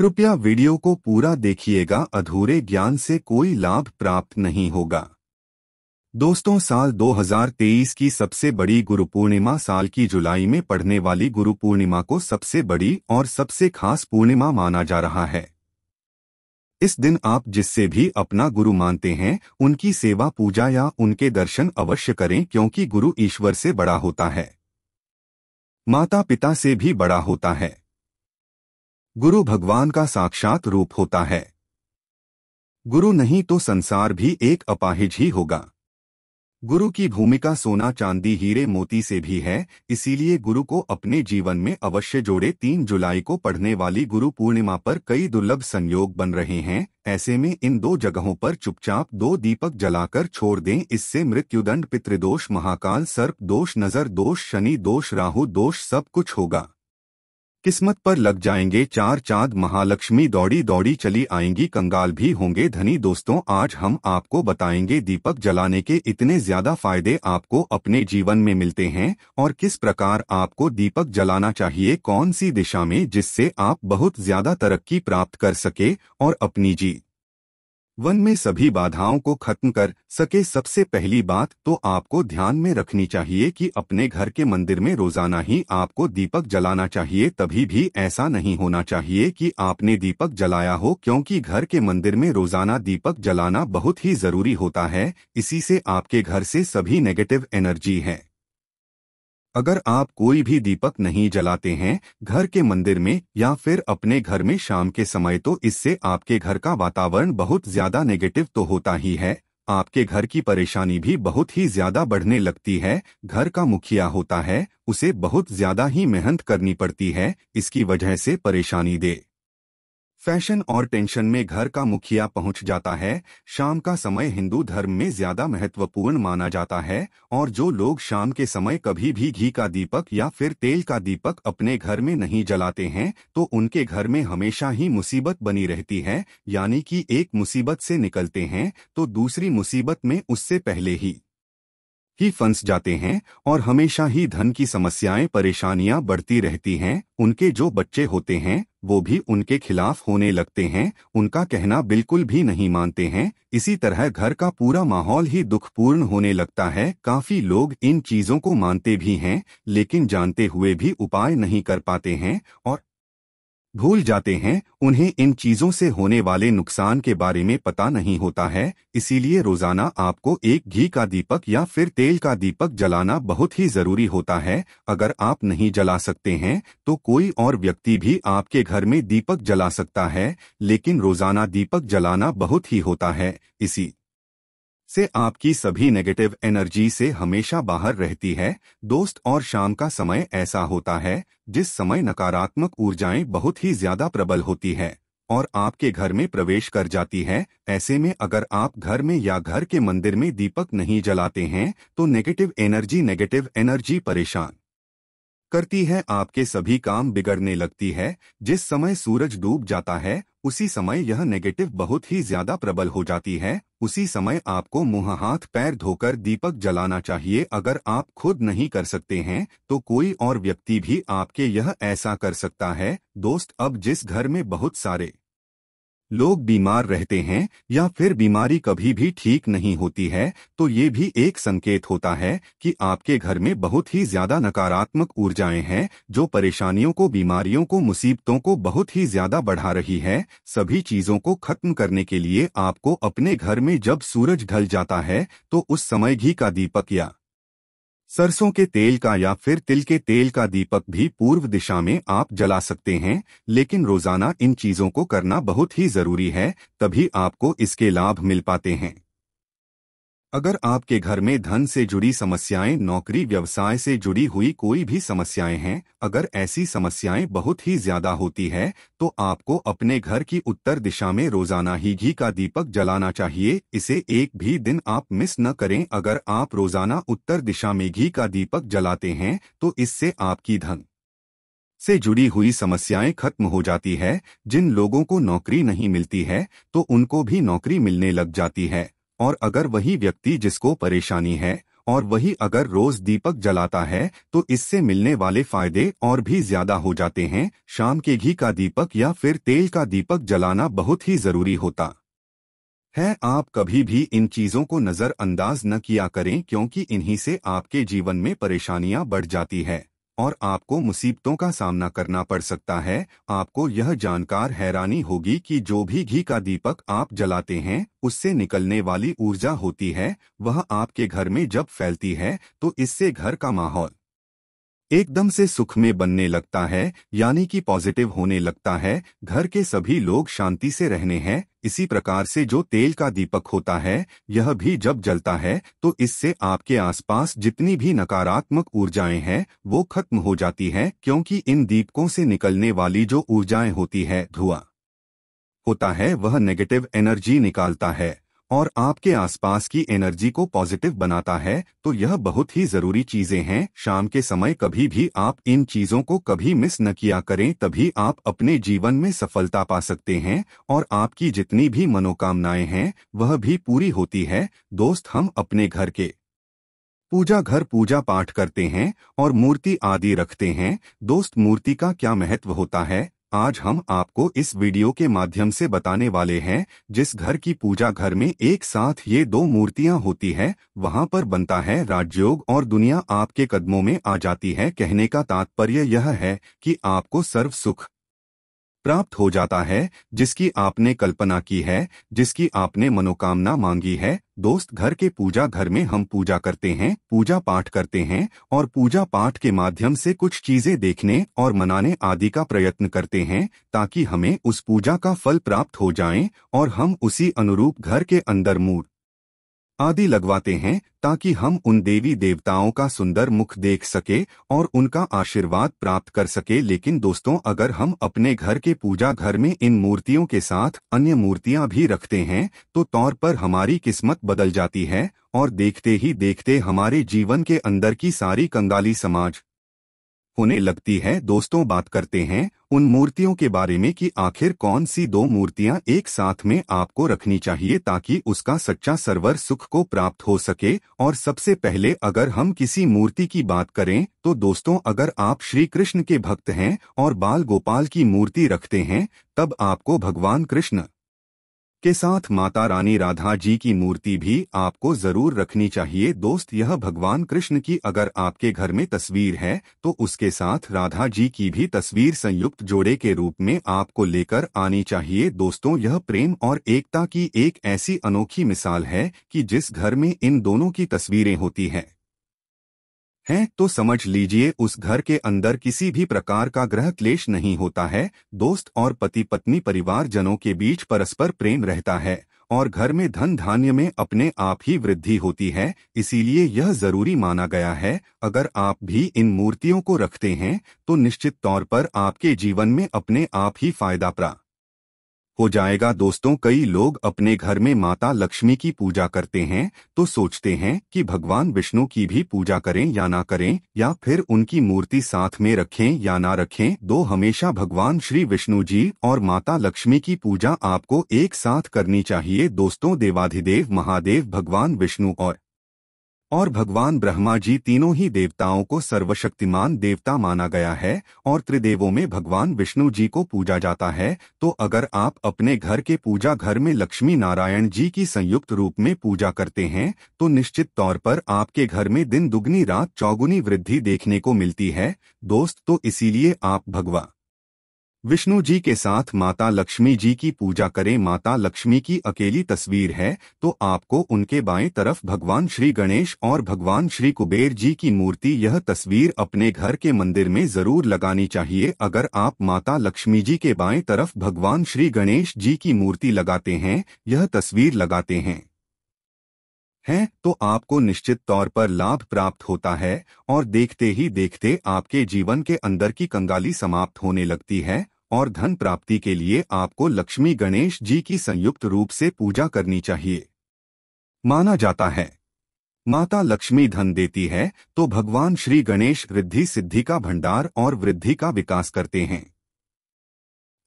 कृपया वीडियो को पूरा देखिएगा अधूरे ज्ञान से कोई लाभ प्राप्त नहीं होगा दोस्तों साल 2023 की सबसे बड़ी गुरु पूर्णिमा साल की जुलाई में पढ़ने वाली गुरु पूर्णिमा को सबसे बड़ी और सबसे खास पूर्णिमा माना जा रहा है इस दिन आप जिससे भी अपना गुरु मानते हैं उनकी सेवा पूजा या उनके दर्शन अवश्य करें क्योंकि गुरु ईश्वर से बड़ा होता है माता पिता से भी बड़ा होता है गुरु भगवान का साक्षात रूप होता है गुरु नहीं तो संसार भी एक अपाहिज ही होगा गुरु की भूमिका सोना चांदी हीरे मोती से भी है इसीलिए गुरु को अपने जीवन में अवश्य जोड़े तीन जुलाई को पढ़ने वाली गुरु पूर्णिमा पर कई दुर्लभ संयोग बन रहे हैं ऐसे में इन दो जगहों पर चुपचाप दो दीपक जलाकर छोड़ दें इससे मृत्युदंड पितृदोष महाकाल सर्प दोष नजर दोष शनि दोष राहु दोष सब कुछ होगा किस्मत पर लग जाएंगे चार चांद महालक्ष्मी दौड़ी दौड़ी चली आएंगी कंगाल भी होंगे धनी दोस्तों आज हम आपको बताएंगे दीपक जलाने के इतने ज्यादा फायदे आपको अपने जीवन में मिलते हैं और किस प्रकार आपको दीपक जलाना चाहिए कौन सी दिशा में जिससे आप बहुत ज्यादा तरक्की प्राप्त कर सके और अपनी जीत वन में सभी बाधाओं को खत्म कर सके सबसे पहली बात तो आपको ध्यान में रखनी चाहिए कि अपने घर के मंदिर में रोजाना ही आपको दीपक जलाना चाहिए तभी भी ऐसा नहीं होना चाहिए कि आपने दीपक जलाया हो क्योंकि घर के मंदिर में रोजाना दीपक जलाना बहुत ही जरूरी होता है इसी से आपके घर से सभी नेगेटिव एनर्जी है अगर आप कोई भी दीपक नहीं जलाते हैं घर के मंदिर में या फिर अपने घर में शाम के समय तो इससे आपके घर का वातावरण बहुत ज्यादा नेगेटिव तो होता ही है आपके घर की परेशानी भी बहुत ही ज्यादा बढ़ने लगती है घर का मुखिया होता है उसे बहुत ज्यादा ही मेहनत करनी पड़ती है इसकी वजह से परेशानी दे फैशन और टेंशन में घर का मुखिया पहुंच जाता है शाम का समय हिंदू धर्म में ज्यादा महत्वपूर्ण माना जाता है और जो लोग शाम के समय कभी भी घी का दीपक या फिर तेल का दीपक अपने घर में नहीं जलाते हैं तो उनके घर में हमेशा ही मुसीबत बनी रहती है यानी कि एक मुसीबत से निकलते हैं तो दूसरी मुसीबत में उससे पहले ही ही फंस जाते हैं और हमेशा ही धन की समस्याएं परेशानियां बढ़ती रहती हैं उनके जो बच्चे होते हैं वो भी उनके खिलाफ होने लगते हैं उनका कहना बिल्कुल भी नहीं मानते हैं इसी तरह घर का पूरा माहौल ही दुखपूर्ण होने लगता है काफी लोग इन चीजों को मानते भी हैं लेकिन जानते हुए भी उपाय नहीं कर पाते हैं और भूल जाते हैं उन्हें इन चीज़ों से होने वाले नुकसान के बारे में पता नहीं होता है इसीलिए रोज़ाना आपको एक घी का दीपक या फिर तेल का दीपक जलाना बहुत ही ज़रूरी होता है अगर आप नहीं जला सकते हैं तो कोई और व्यक्ति भी आपके घर में दीपक जला सकता है लेकिन रोज़ाना दीपक जलाना बहुत ही होता है इसी से आपकी सभी नेगेटिव एनर्जी से हमेशा बाहर रहती है दोस्त और शाम का समय ऐसा होता है जिस समय नकारात्मक ऊर्जाएं बहुत ही ज्यादा प्रबल होती है और आपके घर में प्रवेश कर जाती है ऐसे में अगर आप घर में या घर के मंदिर में दीपक नहीं जलाते हैं तो नेगेटिव एनर्जी नेगेटिव एनर्जी परेशान करती है आपके सभी काम बिगड़ने लगती है जिस समय सूरज डूब जाता है उसी समय यह नेगेटिव बहुत ही ज्यादा प्रबल हो जाती है उसी समय आपको मुंह हाथ पैर धोकर दीपक जलाना चाहिए अगर आप खुद नहीं कर सकते हैं तो कोई और व्यक्ति भी आपके यह ऐसा कर सकता है दोस्त अब जिस घर में बहुत सारे लोग बीमार रहते हैं या फिर बीमारी कभी भी ठीक नहीं होती है तो ये भी एक संकेत होता है कि आपके घर में बहुत ही ज्यादा नकारात्मक ऊर्जाएं हैं जो परेशानियों को बीमारियों को मुसीबतों को बहुत ही ज्यादा बढ़ा रही है सभी चीजों को खत्म करने के लिए आपको अपने घर में जब सूरज ढल जाता है तो उस समय घी का दीपक या सरसों के तेल का या फिर तिल के तेल का दीपक भी पूर्व दिशा में आप जला सकते हैं लेकिन रोजाना इन चीजों को करना बहुत ही जरूरी है तभी आपको इसके लाभ मिल पाते हैं अगर आपके घर में धन से जुड़ी समस्याएं नौकरी व्यवसाय से जुड़ी हुई कोई भी समस्याएं हैं अगर ऐसी समस्याएं बहुत ही ज्यादा होती है तो आपको अपने घर की उत्तर दिशा में रोजाना ही घी का दीपक जलाना चाहिए इसे एक भी दिन आप मिस न करें अगर आप रोजाना उत्तर दिशा में घी का दीपक जलाते हैं तो इससे आपकी धन से जुड़ी हुई समस्याएं खत्म हो जाती है जिन लोगों को नौकरी नहीं मिलती है तो उनको भी नौकरी मिलने लग जाती है और अगर वही व्यक्ति जिसको परेशानी है और वही अगर रोज दीपक जलाता है तो इससे मिलने वाले फायदे और भी ज्यादा हो जाते हैं शाम के घी का दीपक या फिर तेल का दीपक जलाना बहुत ही जरूरी होता है आप कभी भी इन चीजों को नजरअंदाज न किया करें क्योंकि इन्हीं से आपके जीवन में परेशानियां बढ़ जाती है और आपको मुसीबतों का सामना करना पड़ सकता है आपको यह जानकार हैरानी होगी कि जो भी घी का दीपक आप जलाते हैं उससे निकलने वाली ऊर्जा होती है वह आपके घर में जब फैलती है तो इससे घर का माहौल एकदम से सुख में बनने लगता है यानी कि पॉजिटिव होने लगता है घर के सभी लोग शांति से रहने हैं इसी प्रकार से जो तेल का दीपक होता है यह भी जब जलता है तो इससे आपके आसपास जितनी भी नकारात्मक ऊर्जाएं हैं वो खत्म हो जाती हैं क्योंकि इन दीपकों से निकलने वाली जो ऊर्जाएं होती है धुआं होता है वह नेगेटिव एनर्जी निकालता है और आपके आसपास की एनर्जी को पॉजिटिव बनाता है तो यह बहुत ही ज़रूरी चीज़ें हैं शाम के समय कभी भी आप इन चीज़ों को कभी मिस न किया करें तभी आप अपने जीवन में सफलता पा सकते हैं और आपकी जितनी भी मनोकामनाएं हैं वह भी पूरी होती है दोस्त हम अपने घर के पूजा घर पूजा पाठ करते हैं और मूर्ति आदि रखते हैं दोस्त मूर्ति का क्या महत्व होता है आज हम आपको इस वीडियो के माध्यम से बताने वाले हैं जिस घर की पूजा घर में एक साथ ये दो मूर्तियां होती है वहां पर बनता है राजयोग और दुनिया आपके कदमों में आ जाती है कहने का तात्पर्य यह है कि आपको सर्व सुख प्राप्त हो जाता है जिसकी आपने कल्पना की है जिसकी आपने मनोकामना मांगी है दोस्त घर के पूजा घर में हम पूजा करते हैं पूजा पाठ करते हैं और पूजा पाठ के माध्यम से कुछ चीजें देखने और मनाने आदि का प्रयत्न करते हैं ताकि हमें उस पूजा का फल प्राप्त हो जाए और हम उसी अनुरूप घर के अंदर मूर्त आदि लगवाते हैं ताकि हम उन देवी देवताओं का सुंदर मुख देख सके और उनका आशीर्वाद प्राप्त कर सके लेकिन दोस्तों अगर हम अपने घर के पूजा घर में इन मूर्तियों के साथ अन्य मूर्तियां भी रखते हैं तो तौर पर हमारी किस्मत बदल जाती है और देखते ही देखते हमारे जीवन के अंदर की सारी कंगाली समाज होने लगती है दोस्तों बात करते हैं उन मूर्तियों के बारे में कि आखिर कौन सी दो मूर्तियां एक साथ में आपको रखनी चाहिए ताकि उसका सच्चा सर्वर सुख को प्राप्त हो सके और सबसे पहले अगर हम किसी मूर्ति की बात करें तो दोस्तों अगर आप श्री कृष्ण के भक्त हैं और बाल गोपाल की मूर्ति रखते हैं तब आपको भगवान कृष्ण के साथ माता रानी राधा जी की मूर्ति भी आपको जरूर रखनी चाहिए दोस्त यह भगवान कृष्ण की अगर आपके घर में तस्वीर है तो उसके साथ राधा जी की भी तस्वीर संयुक्त जोड़े के रूप में आपको लेकर आनी चाहिए दोस्तों यह प्रेम और एकता की एक ऐसी अनोखी मिसाल है कि जिस घर में इन दोनों की तस्वीरें होती हैं हैं तो समझ लीजिए उस घर के अंदर किसी भी प्रकार का ग्रह क्लेश नहीं होता है दोस्त और पति पत्नी परिवार जनों के बीच परस्पर प्रेम रहता है और घर में धन धान्य में अपने आप ही वृद्धि होती है इसीलिए यह जरूरी माना गया है अगर आप भी इन मूर्तियों को रखते हैं तो निश्चित तौर पर आपके जीवन में अपने आप ही फायदा प्राप्त हो जाएगा दोस्तों कई लोग अपने घर में माता लक्ष्मी की पूजा करते हैं तो सोचते हैं कि भगवान विष्णु की भी पूजा करें या ना करें या फिर उनकी मूर्ति साथ में रखें या ना रखें दो हमेशा भगवान श्री विष्णु जी और माता लक्ष्मी की पूजा आपको एक साथ करनी चाहिए दोस्तों देवाधिदेव महादेव भगवान विष्णु और और भगवान ब्रह्मा जी तीनों ही देवताओं को सर्वशक्तिमान देवता माना गया है और त्रिदेवों में भगवान विष्णु जी को पूजा जाता है तो अगर आप अपने घर के पूजा घर में लक्ष्मी नारायण जी की संयुक्त रूप में पूजा करते हैं तो निश्चित तौर पर आपके घर में दिन दुगनी रात चौगुनी वृद्धि देखने को मिलती है दोस्त तो इसीलिए आप भगवा विष्णु जी के साथ माता लक्ष्मी जी की पूजा करें माता लक्ष्मी की अकेली तस्वीर है तो आपको उनके बाएं तरफ भगवान श्री गणेश और भगवान श्री कुबेर जी की मूर्ति यह तस्वीर अपने घर के मंदिर में जरूर लगानी चाहिए अगर आप माता लक्ष्मी जी के बाएं तरफ भगवान श्री गणेश जी की मूर्ति लगाते हैं यह तस्वीर लगाते हैं हैं तो आपको निश्चित तौर पर लाभ प्राप्त होता है और देखते ही देखते आपके जीवन के अंदर की कंगाली समाप्त होने लगती है और धन प्राप्ति के लिए आपको लक्ष्मी गणेश जी की संयुक्त रूप से पूजा करनी चाहिए माना जाता है माता लक्ष्मी धन देती है तो भगवान श्री गणेश वृद्धि सिद्धि का भंडार और वृद्धि का विकास करते हैं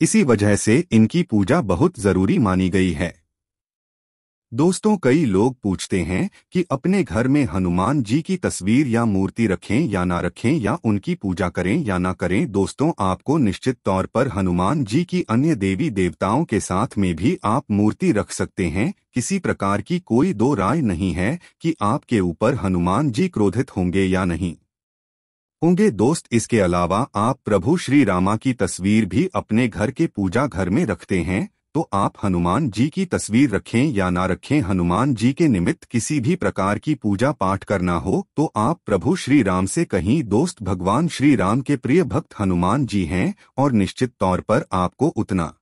इसी वजह से इनकी पूजा बहुत जरूरी मानी गई है दोस्तों कई लोग पूछते हैं कि अपने घर में हनुमान जी की तस्वीर या मूर्ति रखें या ना रखें या उनकी पूजा करें या ना करें दोस्तों आपको निश्चित तौर पर हनुमान जी की अन्य देवी देवताओं के साथ में भी आप मूर्ति रख सकते हैं किसी प्रकार की कोई दो राय नहीं है कि आपके ऊपर हनुमान जी क्रोधित होंगे या नहीं होंगे दोस्त इसके अलावा आप प्रभु श्री रामा की तस्वीर भी अपने घर के पूजा घर में रखते हैं तो आप हनुमान जी की तस्वीर रखें या ना रखें हनुमान जी के निमित्त किसी भी प्रकार की पूजा पाठ करना हो तो आप प्रभु श्री राम से कहीं दोस्त भगवान श्री राम के प्रिय भक्त हनुमान जी हैं और निश्चित तौर पर आपको उतना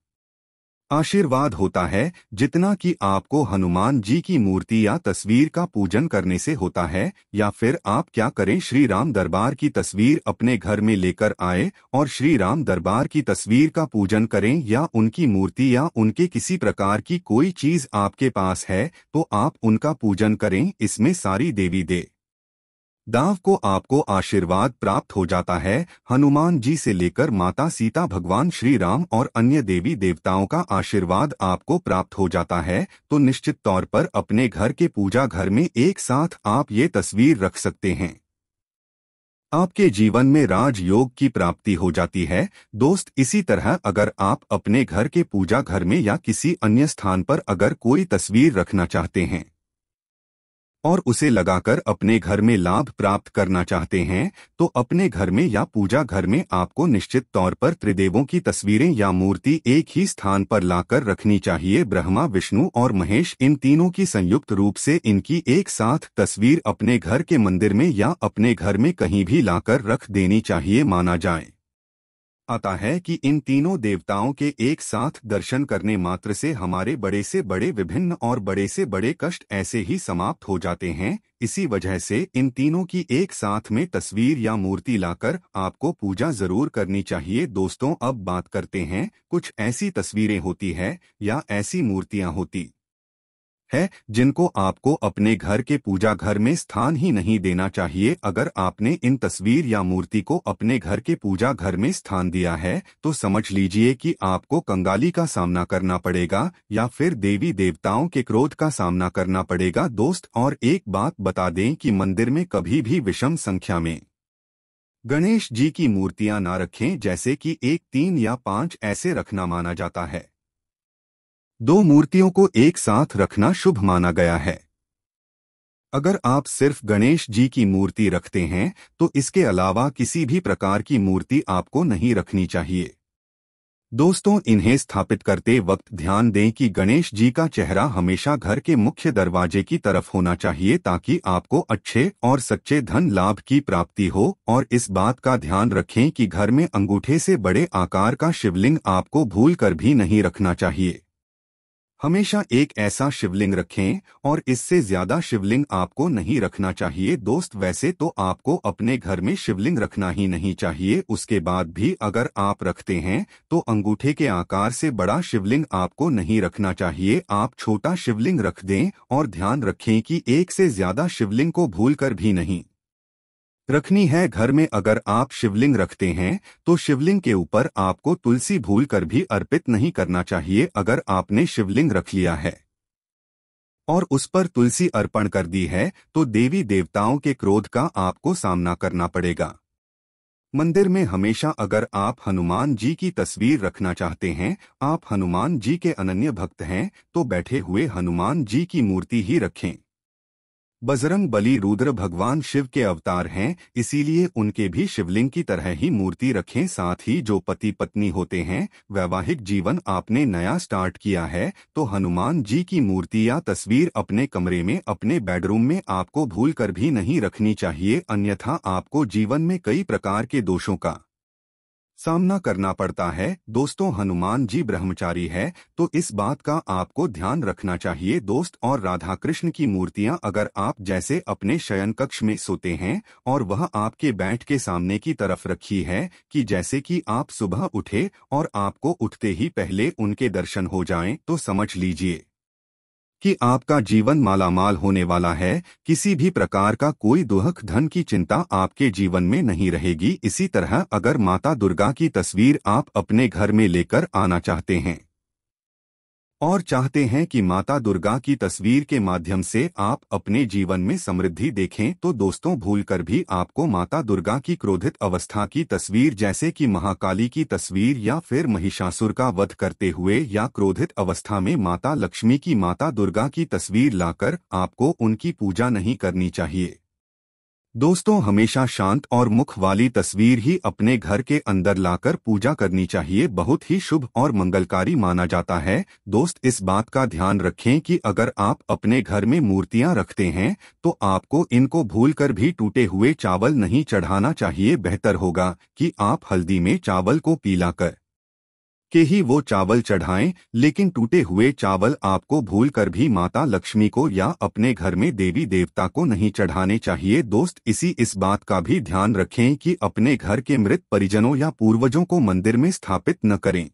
आशीर्वाद होता है जितना कि आपको हनुमान जी की मूर्ति या तस्वीर का पूजन करने से होता है या फिर आप क्या करें श्री राम दरबार की तस्वीर अपने घर में लेकर आए और श्री राम दरबार की तस्वीर का पूजन करें या उनकी मूर्ति या उनके किसी प्रकार की कोई चीज आपके पास है तो आप उनका पूजन करें इसमें सारी देवी दे दाव को आपको आशीर्वाद प्राप्त हो जाता है हनुमान जी से लेकर माता सीता भगवान श्री राम और अन्य देवी देवताओं का आशीर्वाद आपको प्राप्त हो जाता है तो निश्चित तौर पर अपने घर के पूजा घर में एक साथ आप ये तस्वीर रख सकते हैं आपके जीवन में राज योग की प्राप्ति हो जाती है दोस्त इसी तरह अगर आप अपने घर के पूजा घर में या किसी अन्य स्थान पर अगर कोई तस्वीर रखना चाहते हैं और उसे लगाकर अपने घर में लाभ प्राप्त करना चाहते हैं तो अपने घर में या पूजा घर में आपको निश्चित तौर पर त्रिदेवों की तस्वीरें या मूर्ति एक ही स्थान पर लाकर रखनी चाहिए ब्रह्मा विष्णु और महेश इन तीनों की संयुक्त रूप से इनकी एक साथ तस्वीर अपने घर के मंदिर में या अपने घर में कहीं भी लाकर रख देनी चाहिए माना जाए आता है कि इन तीनों देवताओं के एक साथ दर्शन करने मात्र से हमारे बड़े से बड़े विभिन्न और बड़े से बड़े कष्ट ऐसे ही समाप्त हो जाते हैं इसी वजह से इन तीनों की एक साथ में तस्वीर या मूर्ति लाकर आपको पूजा जरूर करनी चाहिए दोस्तों अब बात करते हैं कुछ ऐसी तस्वीरें होती है या ऐसी मूर्तियां होती है जिनको आपको अपने घर के पूजा घर में स्थान ही नहीं देना चाहिए अगर आपने इन तस्वीर या मूर्ति को अपने घर के पूजा घर में स्थान दिया है तो समझ लीजिए कि आपको कंगाली का सामना करना पड़ेगा या फिर देवी देवताओं के क्रोध का सामना करना पड़ेगा दोस्त और एक बात बता दें कि मंदिर में कभी भी विषम संख्या में गणेश जी की मूर्तियां ना रखें जैसे कि एक तीन या पांच ऐसे रखना माना जाता है दो मूर्तियों को एक साथ रखना शुभ माना गया है अगर आप सिर्फ गणेश जी की मूर्ति रखते हैं तो इसके अलावा किसी भी प्रकार की मूर्ति आपको नहीं रखनी चाहिए दोस्तों इन्हें स्थापित करते वक्त ध्यान दें कि गणेश जी का चेहरा हमेशा घर के मुख्य दरवाजे की तरफ होना चाहिए ताकि आपको अच्छे और सच्चे धन लाभ की प्राप्ति हो और इस बात का ध्यान रखें कि घर में अंगूठे से बड़े आकार का शिवलिंग आपको भूल कर भी नहीं रखना चाहिए हमेशा एक ऐसा शिवलिंग रखें और इससे ज्यादा शिवलिंग आपको नहीं रखना चाहिए दोस्त वैसे तो आपको अपने घर में शिवलिंग रखना ही नहीं चाहिए उसके बाद भी अगर आप रखते हैं तो अंगूठे के आकार से बड़ा शिवलिंग आपको नहीं रखना चाहिए आप छोटा शिवलिंग रख दें और ध्यान रखें कि एक से ज्यादा शिवलिंग को भूल कर भी नहीं रखनी है घर में अगर आप शिवलिंग रखते हैं तो शिवलिंग के ऊपर आपको तुलसी भूल कर भी अर्पित नहीं करना चाहिए अगर आपने शिवलिंग रख लिया है और उस पर तुलसी अर्पण कर दी है तो देवी देवताओं के क्रोध का आपको सामना करना पड़ेगा मंदिर में हमेशा अगर आप हनुमान जी की तस्वीर रखना चाहते हैं आप हनुमान जी के अनन्य भक्त हैं तो बैठे हुए हनुमान जी की मूर्ति ही रखें बजरंग बली रुद्र भगवान शिव के अवतार हैं इसीलिए उनके भी शिवलिंग की तरह ही मूर्ति रखें साथ ही जो पति पत्नी होते हैं वैवाहिक जीवन आपने नया स्टार्ट किया है तो हनुमान जी की मूर्ति या तस्वीर अपने कमरे में अपने बेडरूम में आपको भूल कर भी नहीं रखनी चाहिए अन्यथा आपको जीवन में कई प्रकार के दोषों का सामना करना पड़ता है दोस्तों हनुमान जी ब्रह्मचारी है तो इस बात का आपको ध्यान रखना चाहिए दोस्त और राधा कृष्ण की मूर्तियां अगर आप जैसे अपने शयन कक्ष में सोते हैं और वह आपके बैठ के सामने की तरफ रखी है कि जैसे कि आप सुबह उठे और आपको उठते ही पहले उनके दर्शन हो जाएं तो समझ लीजिए कि आपका जीवन मालामाल होने वाला है किसी भी प्रकार का कोई दुहक धन की चिंता आपके जीवन में नहीं रहेगी इसी तरह अगर माता दुर्गा की तस्वीर आप अपने घर में लेकर आना चाहते हैं और चाहते हैं कि माता दुर्गा की तस्वीर के माध्यम से आप अपने जीवन में समृद्धि देखें तो दोस्तों भूलकर भी आपको माता दुर्गा की क्रोधित अवस्था की तस्वीर जैसे कि महाकाली की तस्वीर या फिर महिषासुर का वध करते हुए या क्रोधित अवस्था में माता लक्ष्मी की माता दुर्गा की तस्वीर लाकर आपको उनकी पूजा नहीं करनी चाहिए दोस्तों हमेशा शांत और मुख वाली तस्वीर ही अपने घर के अंदर लाकर पूजा करनी चाहिए बहुत ही शुभ और मंगलकारी माना जाता है दोस्त इस बात का ध्यान रखें कि अगर आप अपने घर में मूर्तियां रखते हैं तो आपको इनको भूलकर भी टूटे हुए चावल नहीं चढ़ाना चाहिए बेहतर होगा कि आप हल्दी में चावल को पीला कर के ही वो चावल चढ़ाएं लेकिन टूटे हुए चावल आपको भूलकर भी माता लक्ष्मी को या अपने घर में देवी देवता को नहीं चढ़ाने चाहिए दोस्त इसी इस बात का भी ध्यान रखें कि अपने घर के मृत परिजनों या पूर्वजों को मंदिर में स्थापित न करें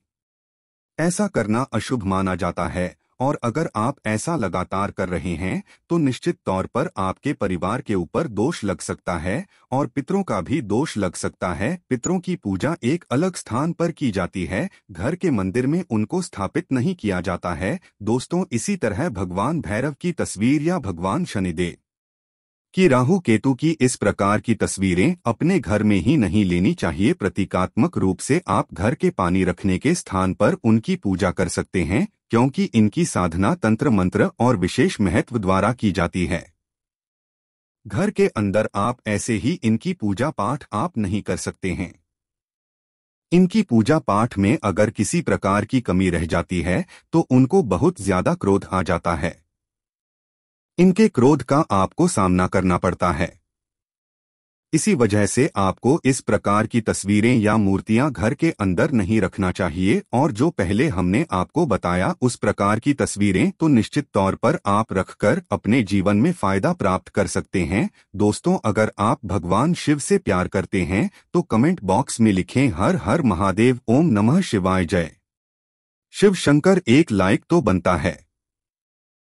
ऐसा करना अशुभ माना जाता है और अगर आप ऐसा लगातार कर रहे हैं तो निश्चित तौर पर आपके परिवार के ऊपर दोष लग सकता है और पितरों का भी दोष लग सकता है पितरों की पूजा एक अलग स्थान पर की जाती है घर के मंदिर में उनको स्थापित नहीं किया जाता है दोस्तों इसी तरह भगवान भैरव की तस्वीर या भगवान शनिदेव कि राहु केतु की इस प्रकार की तस्वीरें अपने घर में ही नहीं लेनी चाहिए प्रतीकात्मक रूप से आप घर के पानी रखने के स्थान पर उनकी पूजा कर सकते हैं क्योंकि इनकी साधना तंत्र मंत्र और विशेष महत्व द्वारा की जाती है घर के अंदर आप ऐसे ही इनकी पूजा पाठ आप नहीं कर सकते हैं इनकी पूजा पाठ में अगर किसी प्रकार की कमी रह जाती है तो उनको बहुत ज्यादा क्रोध आ जाता है इनके क्रोध का आपको सामना करना पड़ता है इसी वजह से आपको इस प्रकार की तस्वीरें या मूर्तियां घर के अंदर नहीं रखना चाहिए और जो पहले हमने आपको बताया उस प्रकार की तस्वीरें तो निश्चित तौर पर आप रखकर अपने जीवन में फायदा प्राप्त कर सकते हैं दोस्तों अगर आप भगवान शिव से प्यार करते हैं तो कमेंट बॉक्स में लिखें हर हर महादेव ओम नमः शिवाय जय शिव शंकर एक लाइक तो बनता है